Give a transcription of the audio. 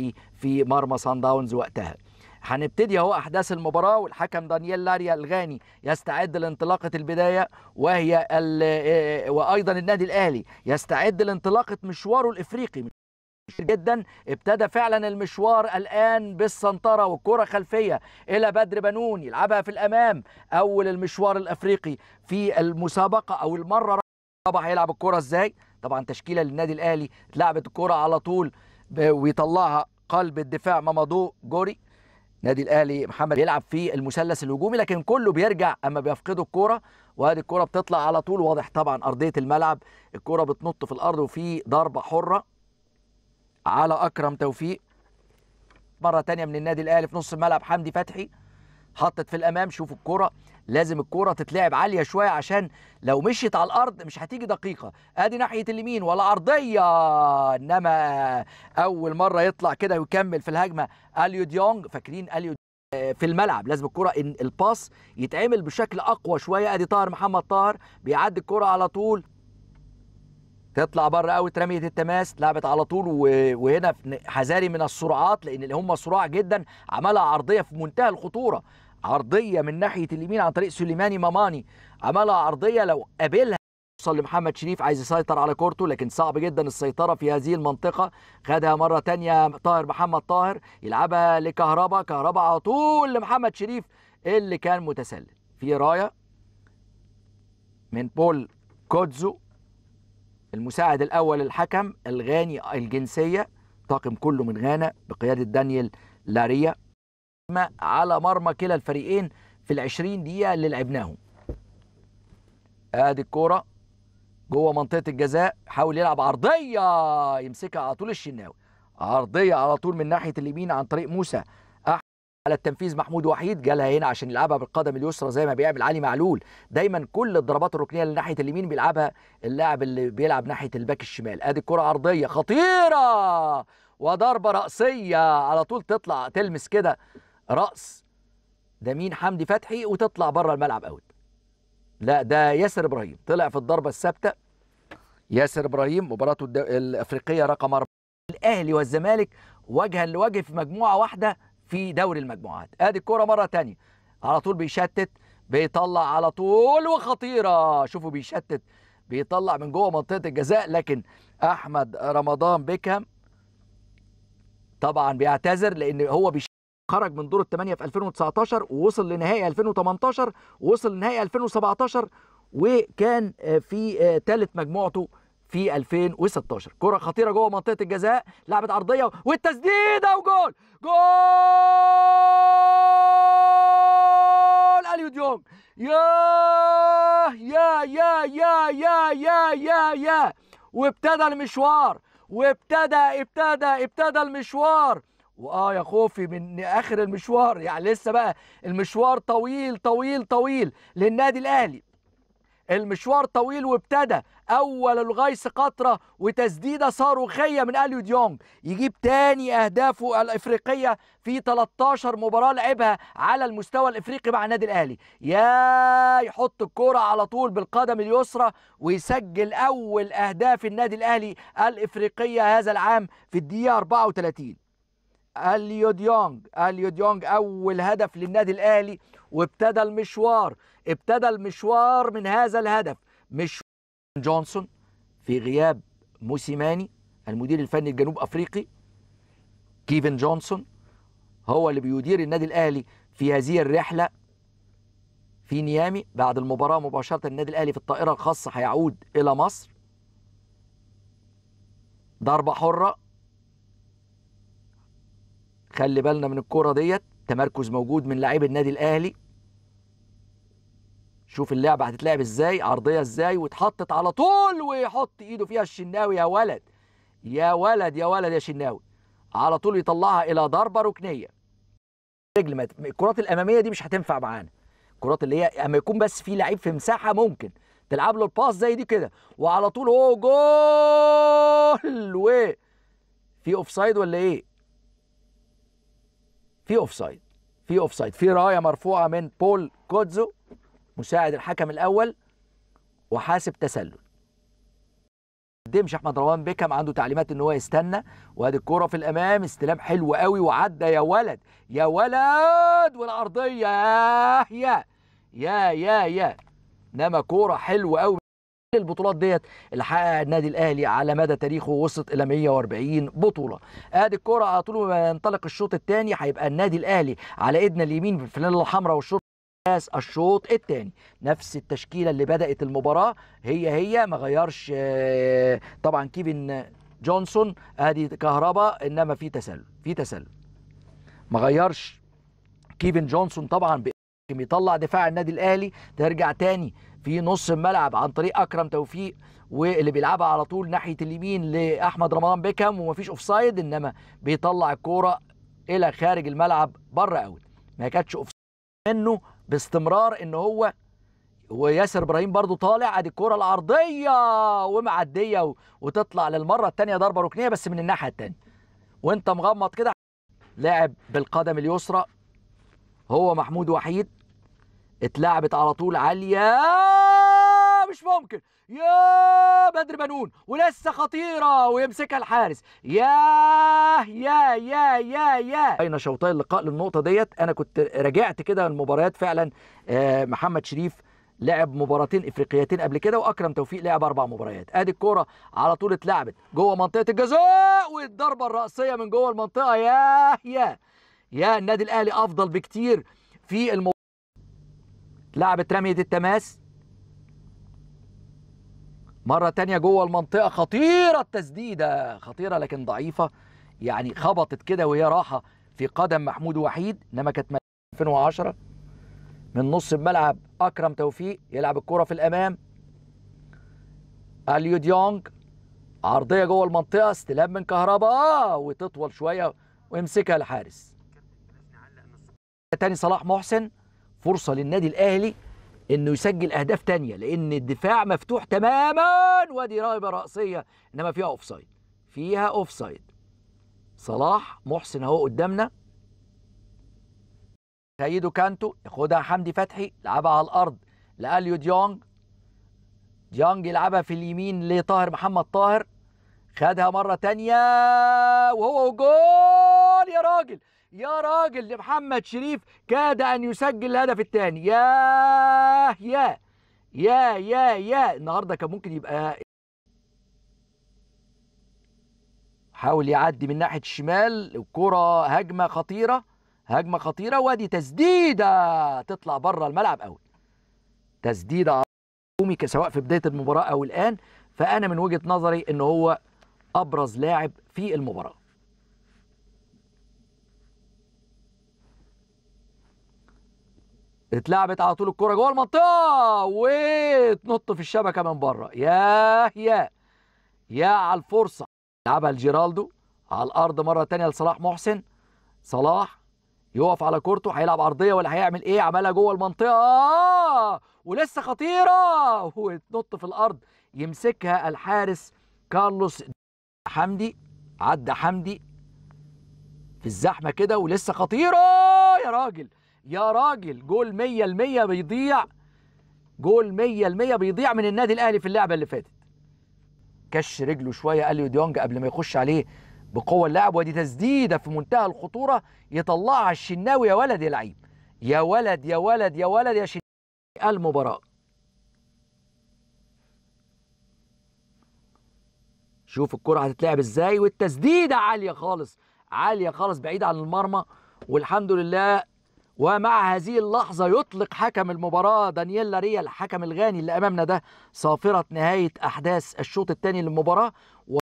النهائي في مرمى سان داونز وقتها هنبتدي اهو احداث المباراه والحكم دانييل لاريا الغاني يستعد لانطلاقه البدايه وهي آه، وايضا النادي الاهلي يستعد لانطلاقه مشواره الافريقي جدا ابتدى فعلا المشوار الان بالسنطره والكره خلفيه الى بدر بنون يلعبها في الامام اول المشوار الافريقي في المسابقه او المره طبعا هيلعب الكره ازاي طبعا تشكيله للنادي الاهلي اتلعبت الكره على طول ويطلعها قلب الدفاع مامادو جوري نادي الاهلي محمد بيلعب في المثلث الهجومي لكن كله بيرجع اما بيفقدوا الكوره وادي الكوره بتطلع على طول واضح طبعا ارضيه الملعب الكوره بتنط في الارض وفي ضربه حره على اكرم توفيق مره ثانيه من النادي الاهلي في نص الملعب حمدي فتحي حطت في الامام شوفوا الكوره لازم الكوره تتلعب عاليه شويه عشان لو مشيت على الارض مش هتيجي دقيقه ادي ناحيه اليمين ولا عرضيه انما اول مره يطلع كده ويكمل في الهجمه اليو ديونج فاكرين اليو في الملعب لازم الكرة ان الباس يتعمل بشكل اقوى شويه ادي طاهر محمد طاهر بيعدي الكرة على طول تطلع بره قوي رميه التماس لعبت على طول وهنا حذاري من السرعات لان اللي هم سرعه جدا عملها عرضيه في منتهى الخطوره عرضيه من ناحيه اليمين عن طريق سليماني ماماني عملها عرضيه لو قابلها توصل لمحمد شريف عايز يسيطر على كورته لكن صعب جدا السيطره في هذه المنطقه خدها مره تانية طاهر محمد طاهر يلعبها لكهربا كهربا على طول لمحمد شريف اللي كان متسلل في رايه من بول كودزو المساعد الاول الحكم الغاني الجنسيه طاقم كله من غانا بقياده دانيال لاريا على مرمى كلا الفريقين في العشرين دقيقة اللي لعبناهم ادي الكورة جوه منطقة الجزاء حاول يلعب عرضية يمسكها على طول الشناوي عرضية على طول من ناحية اليمين عن طريق موسى على التنفيذ محمود وحيد جالها هنا عشان يلعبها بالقدم اليسرى زي ما بيعمل علي معلول دايما كل الضربات الركنيه اللي ناحيه اليمين بيلعبها اللاعب اللي بيلعب ناحيه الباك الشمال ادي الكره عرضيه خطيره وضربه راسيه على طول تطلع تلمس كده راس ده مين حمدي فتحي وتطلع بره الملعب اوت لا ده ياسر ابراهيم طلع في الضربه الثابته ياسر ابراهيم مباراته الافريقيه رقم 4 الاهلي والزمالك وجها لوجه في مجموعه واحده في دوري المجموعات ادي الكوره مره ثانيه على طول بيشتت بيطلع على طول وخطيره شوفوا بيشتت بيطلع من جوه منطقه الجزاء لكن احمد رمضان بيكهام طبعا بيعتذر لان هو بيشتت خرج من دور الثمانيه في 2019 ووصل لنهائي 2018 ووصل لنهائي 2017 وكان آه، في ثالث آه، مجموعته في 2016 كره خطيره جوه منطقه الجزاء لعبه عرضيه والتسديده وجول جول اليو ديونج يا يا يا يا يا يا يا يا وابتدى المشوار وابتدى ابتدى ابتدى المشوار واه يا خوفي من اخر المشوار يعني لسه بقى المشوار طويل طويل طويل للنادي الاهلي المشوار طويل وابتدى اول الغيث قطره وتسديده صاروخيه من اليو ديونج يجيب تاني اهدافه الافريقيه في 13 مباراه لعبها على المستوى الافريقي مع النادي الاهلي يا يحط الكره على طول بالقدم اليسرى ويسجل اول اهداف النادي الاهلي الافريقيه هذا العام في الدقيقه 34 اليو ديونج اليو ديونج اول هدف للنادي الاهلي وابتدى المشوار ابتدى المشوار من هذا الهدف مش جونسون في غياب موسيماني المدير الفني الجنوب افريقي كيفن جونسون هو اللي بيدير النادي الاهلي في هذه الرحله في نيامي بعد المباراه مباشره النادي الاهلي في الطائره الخاصه هيعود الى مصر ضربه حره خلي بالنا من الكرة ديت تمركز موجود من لعيب النادي الاهلي شوف اللعبه هتتلعب ازاي عرضيه ازاي واتحطت على طول ويحط ايده فيها الشناوي يا ولد يا ولد يا ولد يا شناوي على طول يطلعها الى ضربه ركنيه رجل ما الكرات الاماميه دي مش هتنفع معانا الكرات اللي هي اما يكون بس في لعيب في مساحه ممكن تلعب له الباس زي دي كده وعلى طول هو جول و في اوفسايد ولا ايه في اوف سايد في اوف سايد في رايه مرفوعه من بول كوتزو مساعد الحكم الاول وحاسب تسلل قدمش احمد روان بيكم عنده تعليمات ان هو يستنى وادي الكوره في الامام استلام حلو قوي وعدى يا ولد يا ولد والعرضيه يا يا يا يا انما كوره حلوه قوي البطولات ديت اللي حققها النادي الاهلي على مدى تاريخه وصلت الى 140 بطوله ادي الكره على طول ما ينطلق الشوط الثاني هيبقى النادي الاهلي على ايدنا اليمين بالفلانه الحمراء والشوط الشوط الثاني نفس التشكيله اللي بدات المباراه هي هي ما غيرش آه، طبعا كيفن جونسون ادي كهرباء انما في تسلل في تسلل ما غيرش كيفن جونسون طبعا يطلع دفاع النادي الاهلي ترجع تاني في نص الملعب عن طريق اكرم توفيق واللي بيلعبها على طول ناحيه اليمين لاحمد رمضان بيكم ومفيش اوف سايد انما بيطلع الكوره الى خارج الملعب بره اوت ما كانتش اوف منه باستمرار ان هو وياسر ابراهيم برضو طالع ادي الكوره العرضيه ومعديه وتطلع للمره الثانيه ضربه ركنيه بس من الناحيه الثانيه وانت مغمض كده لاعب بالقدم اليسرى هو محمود وحيد اتلعبت على طول عاليه مش ممكن يا بدر بنون ولسه خطيره ويمسكها الحارس ياه يا يا يا يا بين شوطي اللقاء للنقطه ديت انا كنت راجعت كده المباريات فعلا آه، محمد شريف لعب مباراتين افريقيتين قبل كده واكرم توفيق لعب اربع مباريات ادي الكوره على طول اتلعبت جوه منطقه الجزاء والضربه الراسيه من جوه المنطقه ياه يا يا النادي الاهلي افضل بكتير في المباراة لعبت رمية التماس مرة تانية جوه المنطقة خطيرة التسديدة خطيرة لكن ضعيفة يعني خبطت كده وهي راحة في قدم محمود وحيد إنما كانت 2010 من نص الملعب أكرم توفيق يلعب الكرة في الأمام أليو ديونج عرضية جوه المنطقة استلام من كهرباء آه، وتطول شوية ويمسكها الحارس تاني صلاح محسن فرصه للنادي الاهلي انه يسجل اهداف تانية لان الدفاع مفتوح تماما ودي رايبه راسيه انما فيها اوف سايد فيها اوف سايد صلاح محسن اهو قدامنا سيدو كانتو ياخدها حمدي فتحي لعبها على الارض لاليو ديونج ديانج يلعبها في اليمين لطاهر محمد طاهر خدها مره تانية وهو جول يا راجل يا راجل لمحمد شريف كاد ان يسجل الهدف الثاني ياه يا يا يا يا النهارده كان ممكن يبقى حاول يعدي من ناحيه الشمال الكره هجمه خطيره هجمه خطيره وادي تسديده تطلع بره الملعب قوي تسديده عمومي سواء في بدايه المباراه او الان فانا من وجهه نظري ان هو ابرز لاعب في المباراه اتلعبت على طول الكره جوه المنطقه وتنط في الشبكه من بره ياه يا يا على الفرصه لعبها لجيرالدو على الارض مره ثانيه لصلاح محسن صلاح يقف على كورته هيلعب عرضيه ولا هيعمل ايه عملها جوه المنطقه آه، ولسه خطيره وتنط في الارض يمسكها الحارس كارلوس حمدي عدى حمدي في الزحمه كده ولسه خطيره يا راجل يا راجل جول 100% بيضيع جول 100% بيضيع من النادي الاهلي في اللعبه اللي فاتت كش رجله شويه اليو ديونج قبل ما يخش عليه بقوه اللاعب ودي تسديده في منتهى الخطوره يطلعها الشناوي يا ولد يا لعيب يا ولد يا ولد يا ولد يا شناوي المباراه شوف الكرة هتتلعب ازاي والتسديدة عالية خالص عالية خالص بعيدة عن المرمى والحمد لله ومع هذه اللحظة يطلق حكم المباراة دانييل لاريا الحكم الغاني اللي أمامنا ده صافرة نهاية أحداث الشوط الثاني للمباراة